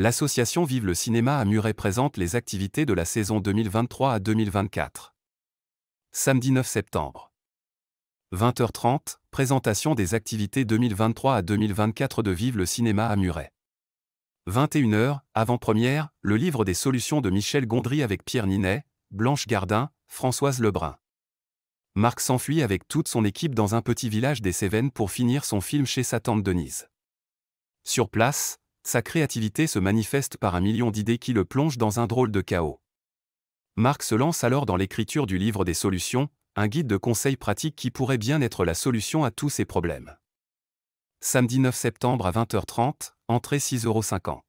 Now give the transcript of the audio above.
l'association Vive le Cinéma à Muret présente les activités de la saison 2023 à 2024. Samedi 9 septembre. 20h30, présentation des activités 2023 à 2024 de Vive le Cinéma à Muret. 21h, avant-première, le livre des solutions de Michel Gondry avec Pierre Ninet, Blanche Gardin, Françoise Lebrun. Marc s'enfuit avec toute son équipe dans un petit village des Cévennes pour finir son film chez sa tante Denise. Sur place, sa créativité se manifeste par un million d'idées qui le plongent dans un drôle de chaos. Marc se lance alors dans l'écriture du livre des solutions, un guide de conseils pratiques qui pourrait bien être la solution à tous ses problèmes. Samedi 9 septembre à 20h30, entrée 6,50